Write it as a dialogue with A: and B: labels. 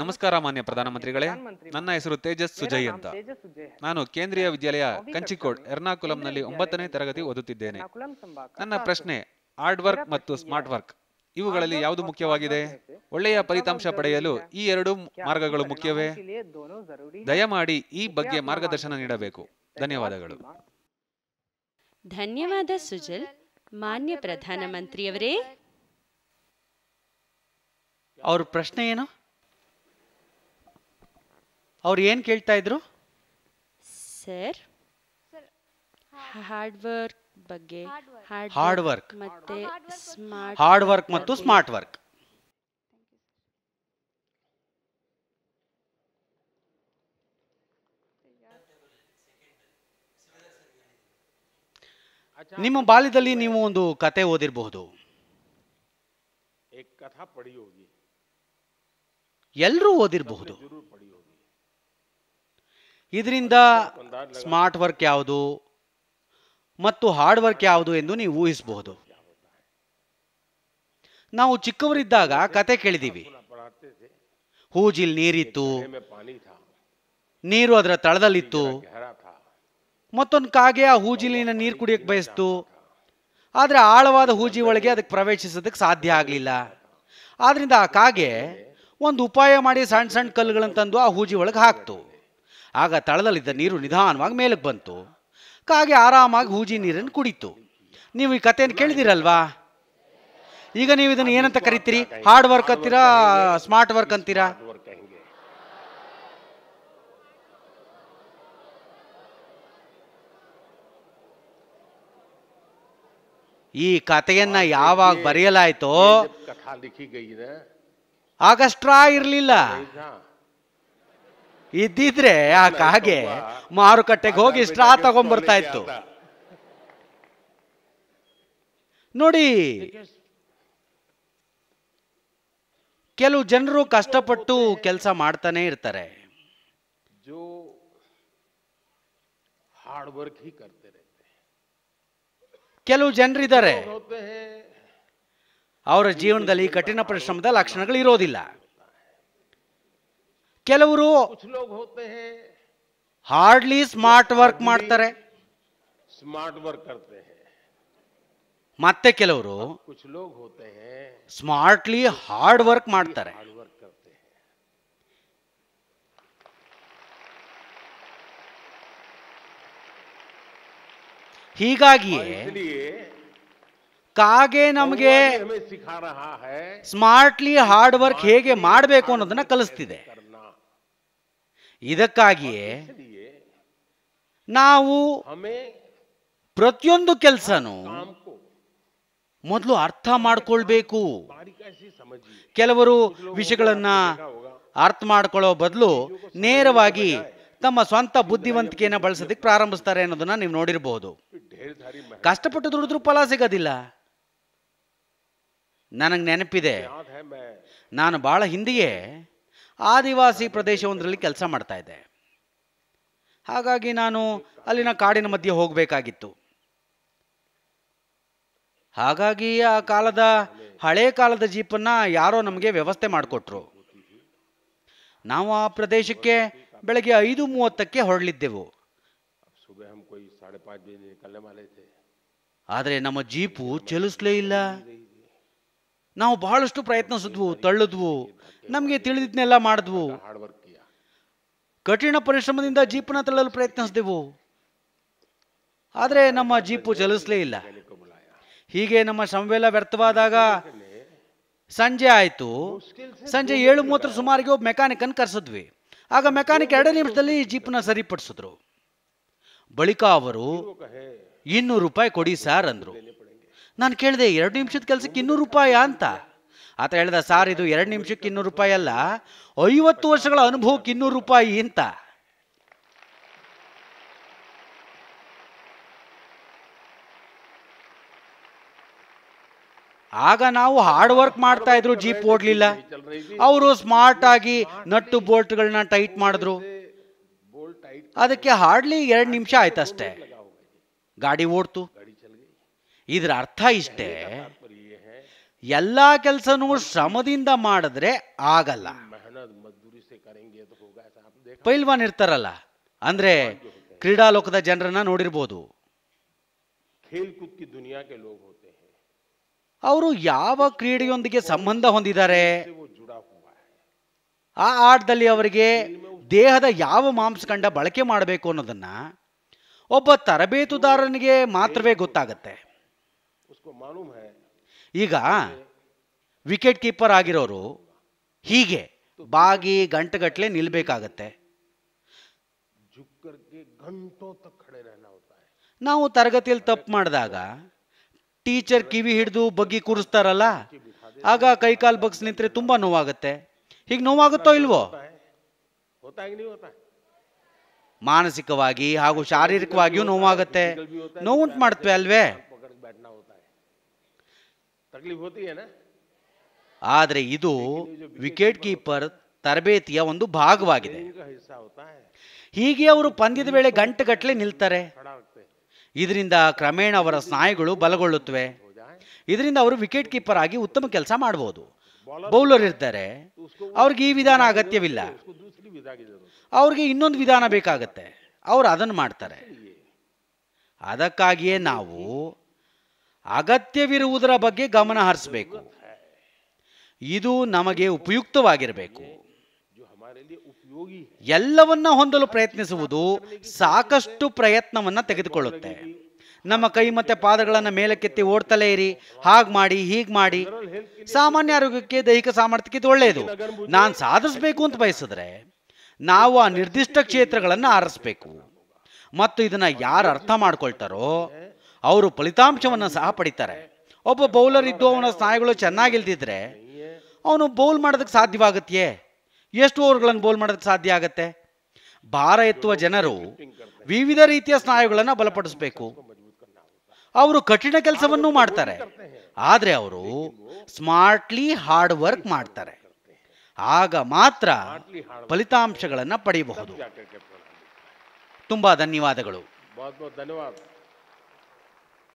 A: ನಮಸ್ಕಾರ ಮಾನ್ಯ ಪ್ರಧಾನಮಂತ್ರಿಗಳೇ ನನ್ನ ಹೆಸರು ತೇಜಸ್ ಸುಜಯ್ ಅಂತ ನಾನು ಕೇಂದ್ರೀಯ ವಿದ್ಯಾಲಯ ಕಂಚಿಕೋಡ್ ಎರ್ನಾಕುಲಂನಲ್ಲಿ ಒಂಬತ್ತನೇ ತರಗತಿ ಓದುತ್ತಿದ್ದೇನೆ ನನ್ನ ಪ್ರಶ್ನೆ ಹಾರ್ಡ್ ವರ್ಕ್ ಮತ್ತು ಸ್ಮಾರ್ಟ್ ವರ್ಕ್ ಇವುಗಳಲ್ಲಿ ಯಾವುದು ಮುಖ್ಯವಾಗಿದೆ ಒಳ್ಳೆಯ ಫಲಿತಾಂಶ ಪಡೆಯಲು ಈ ಎರಡು ಮಾರ್ಗಗಳು ಮುಖ್ಯವೇ ದಯಮಾಡಿ ಈ ಬಗ್ಗೆ ಮಾರ್ಗದರ್ಶನ ನೀಡಬೇಕು ಧನ್ಯವಾದಗಳು ಧನ್ಯವಾದ ಸುಜಲ್ ಮಾನ್ಯ ಪ್ರಧಾನಮಂತ್ರಿಯವರೇ ಅವ್ರ ಪ್ರಶ್ನೆ ಏನು ಅವ್ರು ಏನು ಕೇಳ್ತಾ ಇದ್ರು ಸರ್ ಹಾರ್ಡ್ ವರ್ಕ್ ಬಗ್ಗೆ ಹಾರ್ಡ್ ವರ್ಕ್ ಮತ್ತೆ ಸ್ಮಾರ್ಟ್ ಹಾರ್ಡ್ ವರ್ಕ್ ಮತ್ತು ಸ್ಮಾರ್ಟ್ ವರ್ಕ್ ನಿಮ್ಮ ಬಾಲ್ಯದಲ್ಲಿ ನೀವು ಒಂದು ಕತೆ ಓದಿರಬಹುದು ಎಲ್ಲರೂ ಓದಿರಬಹುದು ಇದರಿಂದ ಸ್ಮಾರ್ಟ್ ವರ್ಕ್ ಯಾವುದು ಮತ್ತು ಹಾರ್ಡ್ ವರ್ಕ್ ಯಾವುದು ಎಂದು ನೀವು ಊಹಿಸಬಹುದು ನಾವು ಚಿಕ್ಕವರಿದ್ದಾಗ ಕತೆ ಕೇಳಿದೀವಿ ಹೂಜಿಲ್ ನೀರಿತ್ತು ನೀರು ಅದರ ತಳದಲ್ಲಿತ್ತು ಮತ್ತೊಂದು ಕಾಗೆ ಆ ಹೂಜಿಲಿನ ನೀರು ಕುಡಿಯಕ್ಕೆ ಬಯಸ್ತು ಆದರೆ ಆಳವಾದ ಹೂಜಿ ಒಳಗೆ ಅದಕ್ಕೆ ಪ್ರವೇಶಿಸೋದಕ್ಕೆ ಸಾಧ್ಯ ಆಗಲಿಲ್ಲ ಆದ್ರಿಂದ ಆ ಕಾಗೆ ಒಂದು ಉಪಾಯ ಮಾಡಿ ಸಣ್ಣ ಸಣ್ಣ ಕಲ್ಲುಗಳನ್ನು ತಂದು ಆ ಹೂಜಿ ಒಳಗೆ ಹಾಕ್ತು ಆಗ ತಳದಲ್ಲಿದ್ದ ನೀರು ನಿಧಾನವಾಗಿ ಮೇಲಕ್ಕೆ ಬಂತು ಕಾಗೆ ಆರಾಮಾಗಿ ಹೂಜಿ ನೀರನ್ನು ಕುಡಿತು ನೀವು ಈ ಕಥೆಯನ್ನು ಕೇಳಿದಿರಲ್ವಾ ಈಗ ನೀವು ಇದನ್ನು ಏನಂತ ಕರಿತೀರಿ ಹಾರ್ಡ್ ವರ್ಕ್ ಅಂತೀರಾ ಸ್ಮಾರ್ಟ್ ವರ್ಕ್ ಅಂತೀರಾ ಈ ಕಥೆಯನ್ನ ಯಾವಾಗ ಬರೆಯಲಾಯ್ತೋ ಸ್ಟ್ರಾ ಇರಲಿಲ್ಲ ಇದ್ದಿದ್ರೆ ಆ ಕಾಗೆ ಮಾರುಕಟ್ಟೆಗೆ ಹೋಗಿ ಸ್ಟ್ರಾ ತಗೊಂಡ್ಬರ್ತಾ ಇತ್ತು ನೋಡಿ ಕೆಲವು ಜನರು ಕಷ್ಟಪಟ್ಟು ಕೆಲಸ ಮಾಡ್ತಾನೆ ಇರ್ತಾರೆ ಕೆಲವು ಜನರಿದ್ದಾರೆ ಅವರ ಜೀವನದಲ್ಲಿ ಕಠಿಣ ಪರಿಶ್ರಮದ ಲಕ್ಷಣಗಳು ಇರೋದಿಲ್ಲ ಕೆಲವರು ಹಾರ್ಡ್ಲಿ ಸ್ಮಾರ್ಟ್ ವರ್ಕ್ ಮಾಡ್ತಾರೆ
B: ಸ್ಮಾರ್ಟ್ ವರ್ಕ್
A: ಮತ್ತೆ ಕೆಲವರು ಸ್ಮಾರ್ಟ್ಲಿ ಹಾರ್ಡ್ ವರ್ಕ್ ಮಾಡ್ತಾರೆ ಹೀಗಾಗಿಯೇ ಕಾಗೆ ನಮಗೆ ಸ್ಮಾರ್ಟ್ಲಿ ಹಾರ್ಡ್ ವರ್ಕ್ ಹೇಗೆ ಮಾಡಬೇಕು ಅನ್ನೋದನ್ನ ಕಲಿಸ್ತಿದೆ ಇದಕ್ಕಾಗಿಯೇ ನಾವು ಪ್ರತಿಯೊಂದು ಕೆಲಸನೂ ಮೊದಲು ಅರ್ಥ ಮಾಡ್ಕೊಳ್ಬೇಕು ಕೆಲವರು ವಿಷಯಗಳನ್ನ ಅರ್ಥ ಮಾಡ್ಕೊಳ್ಳೋ ಬದಲು ನೇರವಾಗಿ ತಮ್ಮ ಸ್ವಂತ ಬುದ್ಧಿವಂತಿಕೆಯನ್ನು ಬಳಸೋದಕ್ಕೆ ಪ್ರಾರಂಭಿಸ್ತಾರೆ ಅನ್ನೋದನ್ನ ನೀವು ನೋಡಿರಬಹುದು ಕಷ್ಟಪಟ್ಟು ದುಡಿದ್ರೂ ಫಲ ಸಿಗೋದಿಲ್ಲ ನನಗೆ ನೆನಪಿದೆ ನಾನು ಬಹಳ ಹಿಂದೆಯೇ ಆದಿವಾಸಿ ಪ್ರದೇಶವೊಂದರಲ್ಲಿ ಕೆಲಸ ಮಾಡ್ತಾ ಇದ್ದೆ ಹಾಗಾಗಿ ನಾನು ಅಲ್ಲಿನ ಕಾಡಿನ ಮಧ್ಯೆ ಹೋಗಬೇಕಾಗಿತ್ತು ಹಾಗಾಗಿ ಆ ಕಾಲದ ಹಳೆ ಕಾಲದ ಜೀಪನ್ನು ಯಾರೋ ನಮಗೆ ವ್ಯವಸ್ಥೆ ಮಾಡಿಕೊಟ್ರು ನಾವು ಆ ಪ್ರದೇಶಕ್ಕೆ ಬೆಳಗ್ಗೆ ಐದು ಮೂವತ್ತಕ್ಕೆ ಹೊರಳಿದ್ದೆವು ಆದರೆ ನಮ್ಮ ಜೀಪು ಚಲಿಸಲೇ ಇಲ್ಲ ನಾವು ಬಹಳಷ್ಟು ಪ್ರಯತ್ನಿಸಿದ್ವು ತಳ್ಳಿದ್ವು ನಮಗೆ ತಿಳಿದಿದ್ದನ್ನೆಲ್ಲ ಮಾಡಿದ್ವು ಕಠಿಣ ಪರಿಶ್ರಮದಿಂದ ಜೀಪ್ನ ತಳ್ಳಲು ಪ್ರಯತ್ನಿಸಿದೆವು ಆದರೆ ನಮ್ಮ ಜೀಪು ಚಲಿಸಲೇ ಇಲ್ಲ ಹೀಗೆ ನಮ್ಮ ಶ್ರಮವೆಲ್ಲ ವ್ಯರ್ಥವಾದಾಗ ಸಂಜೆ ಆಯಿತು ಸಂಜೆ ಏಳು ಮೂವತ್ತರ ಸುಮಾರಿಗೆ ಒಬ್ಬ ಅನ್ನು ಕರೆಸಿದ್ವಿ ಆಗ ಮೆಕ್ಯಾನಿಕ್ ಎರಡು ನಿಮಿಷದಲ್ಲಿ ಜೀಪ್ನ ಸರಿಪಡಿಸಿದ್ರು ಬಳಿಕ ಅವರು ಇನ್ನೂರು ರೂಪಾಯಿ ಕೊಡಿ ಸರ್ ಅಂದರು ನಾನು ಕೇಳಿದೆ ಎರಡು ನಿಮಿಷದ ಕೆಲಸಕ್ಕೆ ಇನ್ನೂರು ರೂಪಾಯಿ ಅಂತ ಆತ ಹೇಳ್ದ ಸಾರ್ ಇದು ಎರಡು ನಿಮಿಷಕ್ಕೆ ಇನ್ನೂರು ರೂಪಾಯಿ ಅಲ್ಲ ಐವತ್ತು ವರ್ಷಗಳ ಅನುಭವಕ್ಕೆ ಇನ್ನೂರು ರೂಪಾಯಿ ಅಂತ ಆಗ ನಾವು ಹಾರ್ಡ್ ವರ್ಕ್ ಮಾಡ್ತಾ ಇದ್ರು ಜೀಪ್ ಓಡ್ಲಿಲ್ಲ ಅವರು ಸ್ಮಾರ್ಟ್ ಆಗಿ ನಟ್ಟು ಬೋಲ್ಟ್ಗಳನ್ನ ಟೈಟ್ ಮಾಡಿದ್ರು ಅದಕ್ಕೆ ಹಾರ್ಡ್ಲಿ ಎರಡು ನಿಮಿಷ ಅಷ್ಟೇ ಗಾಡಿ ಓಡ್ತು ಇದರ ಅರ್ಥ ಇಷ್ಟೇ ಎಲ್ಲ ಕೆಲಸನೂ ಶ್ರಮದಿಂದ ಮಾಡಿದ್ರೆ ಆಗಲ್ಲ ಪೈಲ್ವಾನ್ ಇರ್ತಾರಲ್ಲ ಅಂದ್ರೆ ಕ್ರೀಡಾ ಲೋಕದ ಜನರನ್ನ ನೋಡಿರ್ಬೋದು ಅವರು ಯಾವ ಕ್ರೀಡೆಯೊಂದಿಗೆ ಸಂಬಂಧ ಹೊಂದಿದ್ದಾರೆ ಆ ಆಟದಲ್ಲಿ ಅವರಿಗೆ ದೇಹದ ಯಾವ ಮಾಂಸಖಂಡ ಬಳಕೆ ಮಾಡಬೇಕು ಅನ್ನೋದನ್ನ ಒಬ್ಬ ತರಬೇತುದಾರನಿಗೆ ಮಾತ್ರವೇ ಗೊತ್ತಾಗತ್ತೆ ಈಗ ವಿಕೆಟ್ ಕೀಪರ್ ಆಗಿರೋರು ಹೀಗೆ ಬಾಗಿ ಗಂಟೆಗಟ್ಟಲೆ ನಿಲ್ಬೇಕಾಗತ್ತೆ ನಾವು ತರಗತಿಯಲ್ಲಿ ತಪ್ಪು ಮಾಡಿದಾಗ ಟೀಚರ್ ಕಿವಿ ಹಿಡಿದು ಬಗ್ಗಿ ಕೂರಿಸ್ತಾರಲ್ಲ ಆಗ ಕೈಕಾಲ್ ಬಗ್ಸ್ ನಿಂತ್ರೆ ತುಂಬಾ ನೋವಾಗುತ್ತೆ ಹೀಗೆ ನೋವಾಗುತ್ತೋ ಇಲ್ವೋ ಮಾನಸಿಕವಾಗಿ ಹಾಗೂ ಶಾರೀರಿಕವಾಗಿಯೂ ನೋವಾಗುತ್ತೆ ನೋವುಂಟು ಮಾಡ್ತೇವೆ ಅಲ್ವೇ ಆದರೆ ಇದು ವಿಕೆಟ್ ಕೀಪರ್ ತರಬೇತಿಯ ಒಂದು ಭಾಗವಾಗಿದೆ ಹೀಗೆ ಅವರು ಪಂದ್ಯದ ವೇಳೆ ಗಂಟೆಗಟ್ಟಲೆ ನಿಲ್ತಾರೆ ಇದರಿಂದ ಕ್ರಮೇಣ ಅವರ ಸ್ನಾಯುಗಳು ಬಲಗೊಳ್ಳುತ್ತವೆ ಇದರಿಂದ ಅವರು ವಿಕೆಟ್ ಕೀಪರ್ ಆಗಿ ಉತ್ತಮ ಕೆಲಸ ಮಾಡಬಹುದು ಬೌಲರ್ ಇರ್ತಾರೆ ಅವ್ರಿಗೆ ಈ ವಿಧಾನ ಅಗತ್ಯವಿಲ್ಲ ಅವ್ರಿಗೆ ಇನ್ನೊಂದು ವಿಧಾನ ಬೇಕಾಗತ್ತೆ ಅವರು ಅದನ್ನು ಮಾಡ್ತಾರೆ ಅದಕ್ಕಾಗಿಯೇ ನಾವು ಅಗತ್ಯವಿರುವುದರ ಬಗ್ಗೆ ಗಮನ ಹರಿಸಬೇಕು ಇದು ನಮಗೆ ಉಪಯುಕ್ತವಾಗಿರಬೇಕು ಎಲ್ಲವನ್ನ ಹೊಂದಲು ಪ್ರಯತ್ನಿಸುವುದು ಸಾಕಷ್ಟು ಪ್ರಯತ್ನವನ್ನ ತೆಗೆದುಕೊಳ್ಳುತ್ತೆ ನಮ್ಮ ಕೈ ಮತ್ತೆ ಪಾದಗಳನ್ನು ಮೇಲಕ್ಕೆತ್ತಿ ಓಡ್ತಲೇ ಇರಿ ಹಾಗೆ ಮಾಡಿ ಹೀಗ್ ಮಾಡಿ ಸಾಮಾನ್ಯ ಆರೋಗ್ಯಕ್ಕೆ ದೈಹಿಕ ಸಾಮರ್ಥ್ಯಕ್ಕೆ ಇದು ಒಳ್ಳೆಯದು ನಾನು ಸಾಧಿಸಬೇಕು ಅಂತ ಬಯಸಿದ್ರೆ ನಾವು ಆ ನಿರ್ದಿಷ್ಟ ಕ್ಷೇತ್ರಗಳನ್ನು ಆರಿಸ್ಬೇಕು ಮತ್ತು ಇದನ್ನ ಯಾರು ಅರ್ಥ ಮಾಡ್ಕೊಳ್ತಾರೋ ಅವರು ಫಲಿತಾಂಶವನ್ನು ಸಹ ಪಡಿತಾರೆ ಒಬ್ಬ ಬೌಲರ್ ಇದ್ದು ಅವನ ಸ್ನಾಯುಗಳು ಚೆನ್ನಾಗಿಲ್ದಿದ್ರೆ ಅವನು ಬೌಲ್ ಮಾಡೋದಕ್ಕೆ ಸಾಧ್ಯವಾಗತ್ತೆಯೇ ಎಷ್ಟು ಓವರ್ಗಳನ್ನು ಬೌಲ್ ಮಾಡೋದಕ್ಕೆ ಸಾಧ್ಯ ಆಗತ್ತೆ ಭಾರ ಎತ್ತುವ ಜನರು ವಿವಿಧ ರೀತಿಯ ಸ್ನಾಯುಗಳನ್ನು ಬಲಪಡಿಸಬೇಕು ಅವರು ಕಠಿಣ ಕೆಲಸವನ್ನೂ ಮಾಡ್ತಾರೆ ಆದರೆ ಅವರು ಸ್ಮಾರ್ಟ್ಲಿ ಹಾರ್ಡ್ ವರ್ಕ್ ಮಾಡ್ತಾರೆ ಆಗ ಮಾತ್ರ ಫಲಿತಾಂಶಗಳನ್ನು ಪಡೆಯಬಹುದು ತುಂಬ ಧನ್ಯವಾದಗಳು